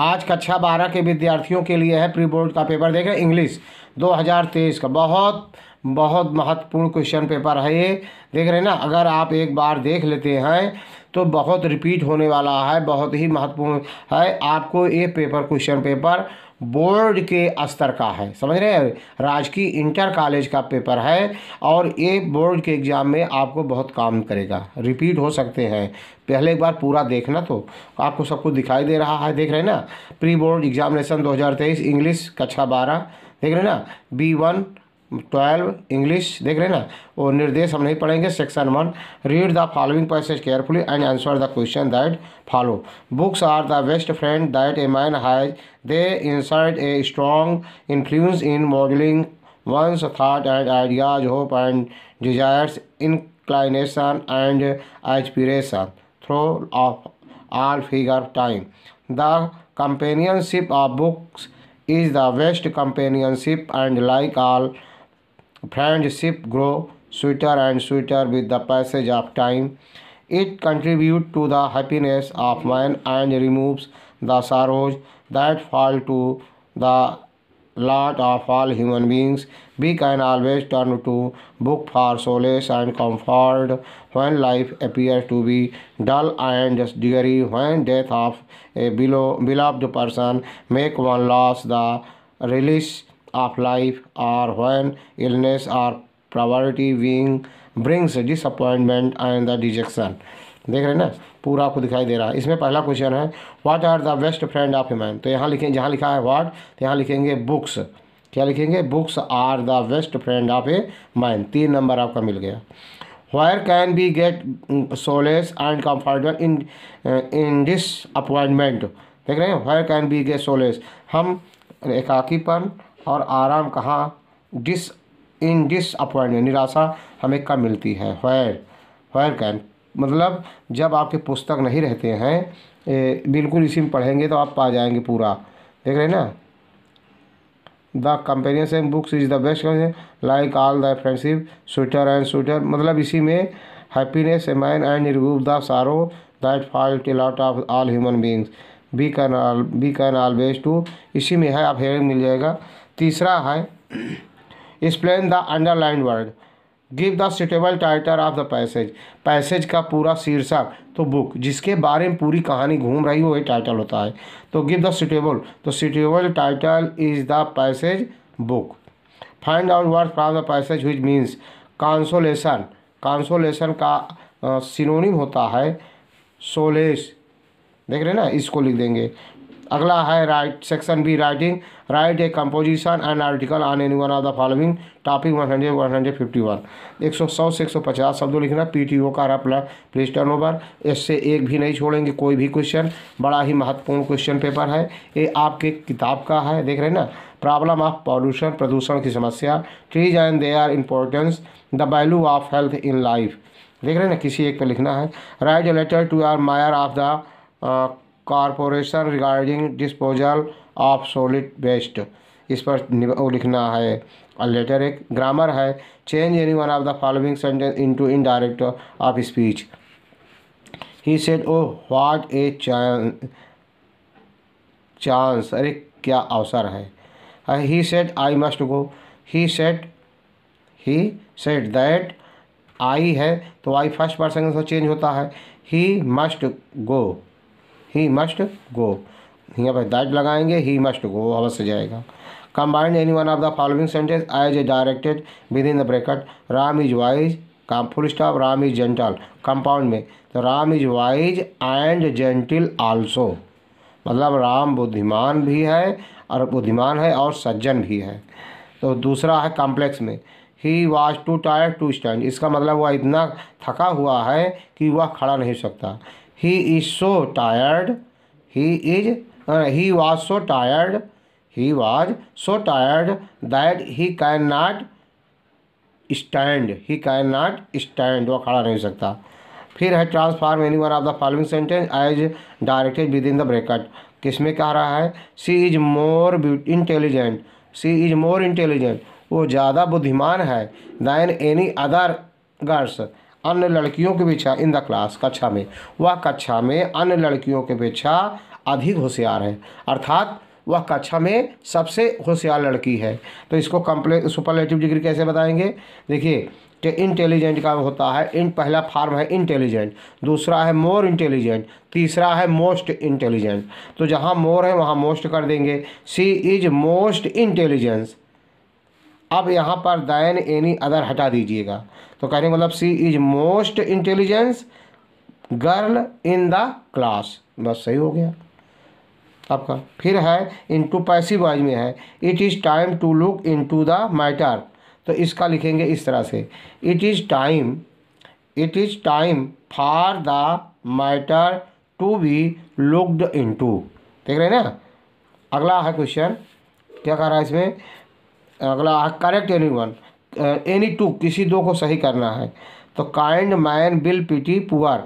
आज कक्षा बारह के विद्यार्थियों के लिए है प्री बोर्ड का पेपर देखें इंग्लिश तेईस का बहुत बहुत महत्वपूर्ण क्वेश्चन पेपर है ये देख रहे हैं ना अगर आप एक बार देख लेते हैं तो बहुत रिपीट होने वाला है बहुत ही महत्वपूर्ण है आपको ये पेपर क्वेश्चन पेपर बोर्ड के स्तर का है समझ रहे हैं राजकीय इंटर कॉलेज का पेपर है और ये बोर्ड के एग्ज़ाम में आपको बहुत काम करेगा रिपीट हो सकते हैं पहले एक बार पूरा देखना तो आपको सब कुछ दिखाई दे रहा है देख रहे हैं ना प्री बोर्ड एग्जामिनेशन 2023 इंग्लिश कक्षा बारह देख रहे हैं ना बी वन ट्वेल्व इंग्लिश देख रहे हैं ना वो निर्देश हम नहीं पढ़ेंगे section one read the following passage carefully and answer the question that follow books are the best friend that a man has they insert a strong influence in modelling one's thought and ideas hope and desires inclination and expiration through of all figure time the companionship of books is the best companionship and like all Friendship grow sweeter and sweeter with the passage of time. It contributes to the happiness of man and removes the sorrows that fall to the lot of all human beings. We can always turn to book for solace and comfort when life appears to be dull and dreary. When death of a beloved person make one loss the release of life are when illness are poverty wing brings disappointment and the dejection देख रहे हैं ना पूरा आपको दिखाई दे रहा है इसमें पहला क्वेश्चन है what are the best friend of man तो यहाँ लिखें जहाँ लिखा है व्हाट तो यहाँ लिखेंगे बुक्स क्या लिखेंगे books are the best friend of a man तीन नंबर आपका मिल गया where can be get solace and comfortable in in disappointment देख रहे हैं where can be get solace हम एकाकीपन और आराम कहाँ डिस इन डिस निराशा हमें कब मिलती है वैर वैर कैन मतलब जब आपके पुस्तक नहीं रहते हैं ए, बिल्कुल इसी में पढ़ेंगे तो आप पा जाएंगे पूरा देख रहे हैं ना the companion books is the best like all the friendship sweeter and sweeter मतलब इसी में happiness a man and remove the sorrow that fault lot of all human beings be can be can all best to इसी में है आप hearing मिल जाएगा तीसरा है explain the underline word give the suitable title of the passage passage का पूरा शीर्षक तो बुक जिसके बारे में पूरी कहानी घूम रही हो वही टाइटल होता है तो गिव द सुटेबल तो suitable title is the passage book find out word from the passage which means consolation consolation का सिनोनिम होता है सोलेस देख रहे ना इसको लिख देंगे अगला है write section B writing write a composition and article on any one of the following topic one hundred one hundred fifty one एक सौ सौ से एक सौ पचास शब्दों लिखना पी टी ओ का रहा प्लीज टर्न ओवर इससे एक भी नहीं छोड़ेंगे कोई भी क्वेश्चन बड़ा ही महत्वपूर्ण क्वेश्चन पेपर है ये आपके किताब का है देख रहे हैं ना प्रॉब्लम ऑफ पॉल्यूशन प्रदूषण की समस्या trees and they are importance the value of health in life देख रहे हैं ना किसी एक पे लिखना है write a letter to our mayor of the corporation regarding disposal of solid waste इस पर लिखना है और लेटर एक ग्रामर है change any one of the following sentence into direct of speech he said oh what a chance अरे क्या अवसर है he set I must go he set he set that I है तो आई फर्स्ट पर्सन से change होता है he must go he must go यहाँ पर दैट लगाएंगे ही मस्ट गो अवश्य जाएगा combined any one of the following sentence as a directed with in the bracket Ram is wise comma full stop Ram is gentle compound में तो Ram is wise and gentle also मतलब राम बुद्धिमान भी है और बुद्धिमान है और सज्जन भी है तो दूसरा है कॉम्प्लेक्स में he was too tired to stand इसका मतलब वह इतना थका हुआ है कि वह खड़ा नहीं सकता he is so tired he is he was so tired he was so tired that he can not stand he can not stand वह खड़ा नहीं सकता फिर है transform any one of the following sentence as directed with in the bracket किस में कह रहा है she is more intelligent she is more intelligent वो ज़्यादा बुद्धिमान है दैन एनी अदर गर्ल्स अन्य लड़कियों की पीछा इन द क्लास कक्षा में वह कक्षा में अन्य लड़कियों के पीछा अधिक होशियार है अर्थात वह कक्षा में सबसे होशियार लड़की है तो इसको कम्प्ले सुपरलेटिव डिग्री कैसे बताएंगे देखिए इंटेलिजेंट का होता है इन पहला फार्म है इंटेलिजेंट दूसरा है मोर इंटेलिजेंट तीसरा है मोस्ट इंटेलिजेंट तो जहाँ मोर है वहाँ मोस्ट कर देंगे सी इज मोस्ट इंटेलिजेंस अब यहाँ पर दैन एनी अदर हटा दीजिएगा तो कहने का मतलब she is most intelligence girl in the class बस सही हो गया आपका फिर है इनटू पैसिव वाइज में है it is time to look into the matter तो इसका लिखेंगे इस तरह से it is time it is time for the matter to be looked into देख रहे हैं ना अगला है क्वेश्चन क्या कह रहा है इसमें अगला correct any one any two किसी दो को सही करना है तो kind man will pity poor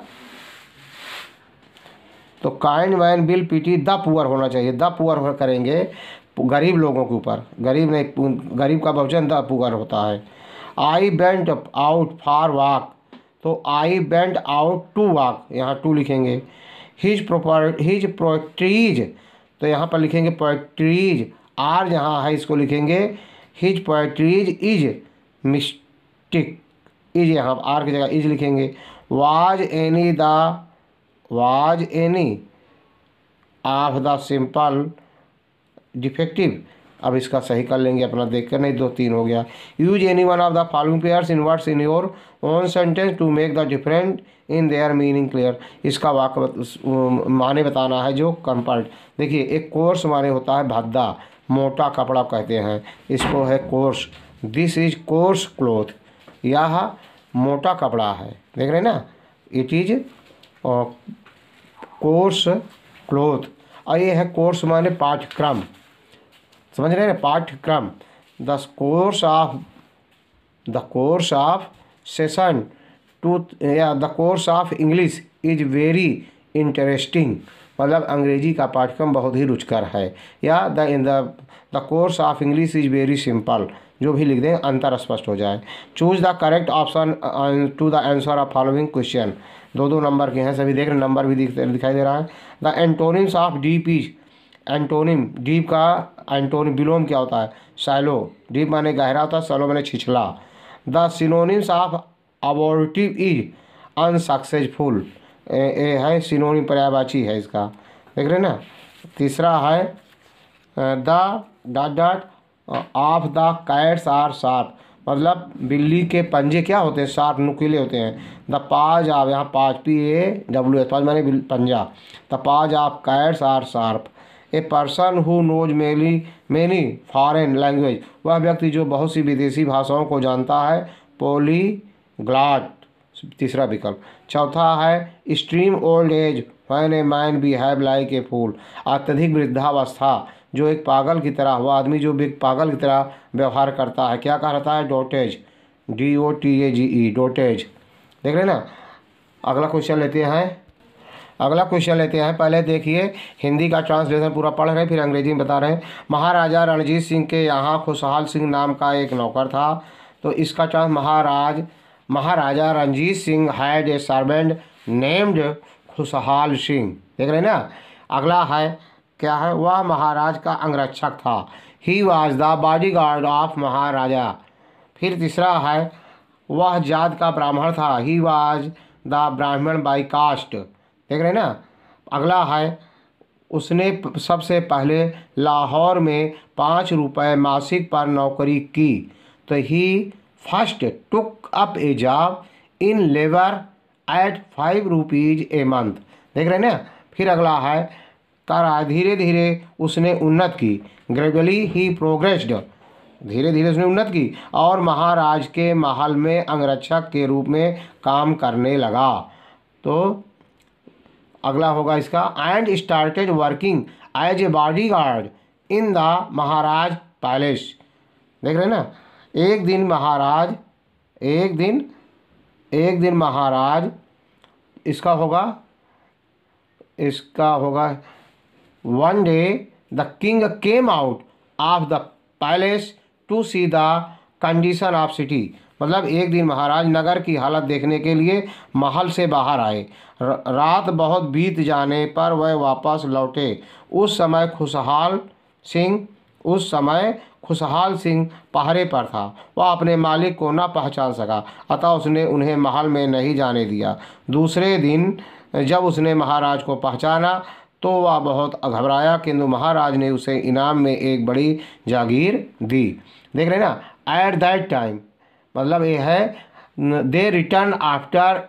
तो kind man will pity the poor होना चाहिए द पुअर करेंगे गरीब लोगों के ऊपर गरीब नहीं गरीब का भवचन द पुअर होता है आई बेंट आउट फार वाक तो I went out to walk यहाँ टू लिखेंगे हिज प्रोपर हिज प्रोट्रीज तो यहाँ पर लिखेंगे पोट्रीज आर जहाँ है इसको लिखेंगे his poetries is mystic is यहाँ आर की जगह इज लिखेंगे was any the was any of the simple defective अब इसका सही कर लेंगे अपना देख कर नहीं दो तीन हो गया use any one of the following pairs in words in your own sentence to make the different in their meaning clear इसका वाक्य माने बताना है जो कंपर्ट देखिए एक कोर्स माने होता है भद्दा मोटा कपड़ा कहते हैं इसको है coarse this is coarse cloth यह मोटा कपड़ा है देख रहे हैं ना इट इज कोर्स क्लोथ और ये है कोर्स माने पाठ्यक्रम समझ रहे हैं पाठ्यक्रम the course of the course of session two या the course of English is very interesting मतलब अंग्रेजी का पाठ्यक्रम बहुत ही रुचकर है या the in the the course of English is very simple जो भी लिख दें अंतर स्पष्ट हो जाए choose the correct option to the answer of following question दो दो नंबर के हैं सभी देख रहे नंबर भी दिखाई दे रहा है the antonyms of deep is antonym deep का एंटोनिम विलोम क्या होता है सैलो डीप माने गहरा होता है सैलो माने छिछला the synonyms of abortive is unsuccessful a, a है सिनोनी पर्यायवाची है इसका देख रहे ना तीसरा है the dot dot of the cats are sharp मतलब बिल्ली के पंजे क्या होते हैं शार्प नुकीले होते हैं द पाज ऑफ यहाँ पाज पी ए डब्ल्यू एस पाज माने पंजा the paws of cats are sharp a person who knows many many foreign language वह व्यक्ति जो बहुत सी विदेशी भाषाओं को जानता है पोली ग्लाट तीसरा विकल्प चौथा है extreme old age when a man behave like a fool अत्यधिक वृद्धावस्था जो एक पागल की तरह वह आदमी जो भी पागल की तरह व्यवहार करता है क्या कहता है dotage D O T A G E e, dotage देख रहे ना अगला क्वेश्चन लेते हैं अगला क्वेश्चन लेते हैं पहले देखिए हिंदी का ट्रांसलेशन पूरा पढ़ रहे हैं फिर अंग्रेजी में बता रहे हैं महाराजा रणजीत सिंह के यहाँ खुशहाल सिंह नाम का एक नौकर था तो इसका ट्रांस Maharaj Maharaja Ranjit Singh had a servant named Khushal Singh देख रहे ना अगला है क्या है वह महाराज का अंगरक्षक था he was the bodyguard of Maharaja फिर तीसरा है वह जात का ब्राह्मण था he was the Brahmin by caste देख रहे ना अगला है उसने सबसे पहले लाहौर में पाँच रुपए मासिक पर नौकरी की तो he first took up a job in labour at five rupees a month देख रहे हैं ना फिर अगला है तारा धीरे धीरे उसने उन्नत की ग्रेजुअली ही प्रोग्रेस्ड धीरे धीरे उसने उन्नत की और महाराज के महल में अंगरक्षक के रूप में काम करने लगा तो अगला होगा इसका and started working as a bodyguard in the Maharaj palace देख रहे हैं ना एक दिन महाराज एक दिन एक दिन महाराज इसका होगा इसका होगा one day the king came out of the palace to see the condition of city मतलब एक दिन महाराज नगर की हालत देखने के लिए महल से बाहर आए रात बहुत बीत जाने पर वह वापस लौटे उस समय खुशहाल सिंह उस समय खुशहाल सिंह पहरे पर था वह अपने मालिक को न पहचान सका अतः उसने उन्हें महल में नहीं जाने दिया दूसरे दिन जब उसने महाराज को पहचाना तो वह बहुत घबराया किंतु महाराज ने उसे इनाम में एक बड़ी जागीर दी देख रहे ना एट दैट टाइम मतलब ये है they return after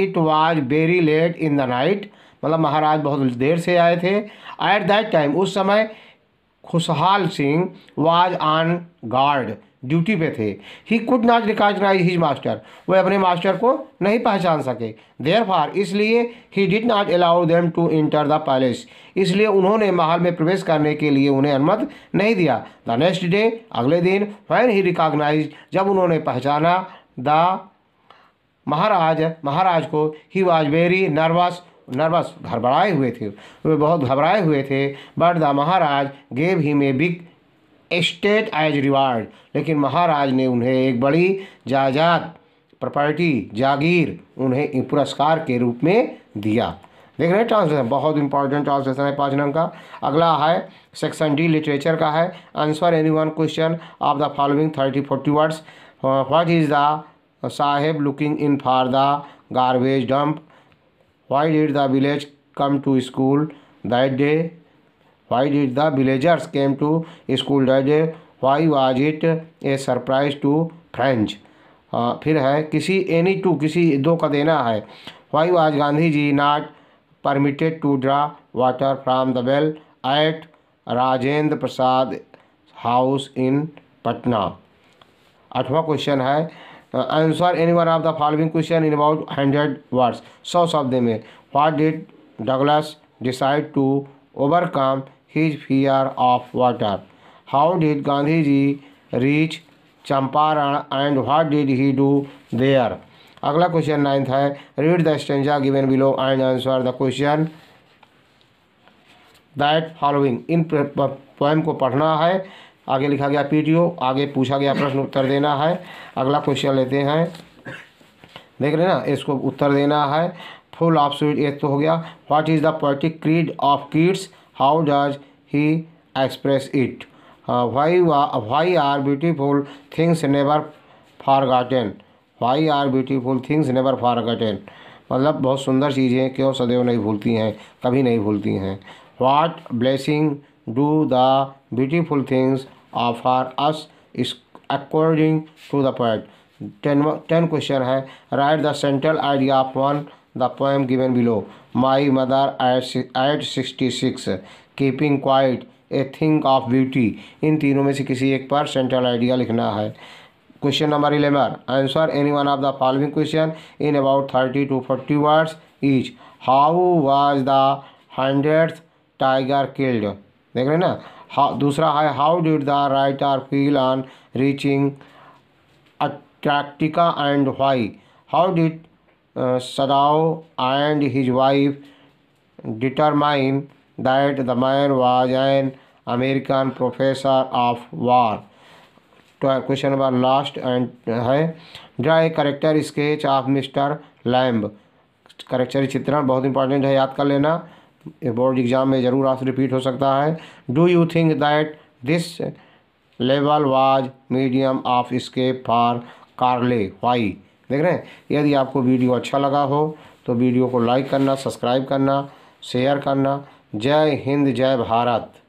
it was very late in the night मतलब महाराज बहुत देर से आए थे एट दैट टाइम उस समय Khushal Singh was on guard duty पे थे he could not recognise his master वे अपने मास्टर को नहीं पहचान सके देयर फार इसलिए he did not allow them to enter the palace इसलिए उन्होंने महल में प्रवेश करने के लिए उन्हें अनुमत नहीं दिया द नेक्स्ट डे अगले दिन वैन ही रिकॉग्नाइज जब उन्होंने पहचाना द महाराज महाराज को he was very nervous nervous घबराए हुए थे वे बहुत घबराए हुए थे but the Maharaj gave him big estate as reward लेकिन महाराज ने उन्हें एक बड़ी जायदाद प्रॉपर्टी जागीर उन्हें पुरस्कार के रूप में दिया देख रहे हैं ट्रांसलेशन बहुत इंपॉर्टेंट ट्रांसलेशन है पाँच नंबर का अगला है सेक्शन डी लिटरेचर का है answer any one question of the following thirty forty words what is the Sahib looking in for the garbage dump why did the village come to school that day why did the villagers came to school that day why was it a surprise to french uh, फिर है किसी any two किसी दो का देना है why was Gandhi ji not permitted to draw water from the well at Rajendra Prasad house in Patna आठवां question है answer any one of the following question in about hundred words सौ शब्द में what did Douglas decide to overcome his fear of water how did Gandhi ji reach Champaran and what did he do there अगला question ninth है read the stanza given below and answer the question that following in poem को पढ़ना है आगे लिखा गया P आगे पूछा गया प्रश्न उत्तर देना है अगला क्वेश्चन लेते हैं देख रहे ना इसको उत्तर देना है फुल ऑफ स्वीट एक तो हो गया what is the poetic creed of Keats how does he express it why why are beautiful things never forgotten why are beautiful things never forgotten मतलब बहुत सुंदर चीज़ें क्यों सदैव नहीं भूलती हैं कभी नहीं भूलती हैं what blessing do the beautiful things offer us is according to the poet ten question है write the central idea of one the poem given below my mother at sixty six keeping quiet a thing of beauty इन तीनों में से किसी एक पर central idea लिखना है question number eleven answer any one of the following question in about thirty to forty words each how was the hundred tiger killed देख रहे हैं ना हाउ दूसरा uh, तो है how did the writer feel on reaching Antarctica and why how did Sadao and his wife determine that the man was an American professor of war question number last and है draw a character sketch of mister Lamb character चित्रण बहुत important है याद कर लेना board exam में ज़रूर आपसे रिपीट हो सकता है do you think that this level was medium of escape for Charley why देख रहे हैं यदि आपको वीडियो अच्छा लगा हो तो वीडियो को लाइक करना सब्सक्राइब करना शेयर करना जय हिंद जय भारत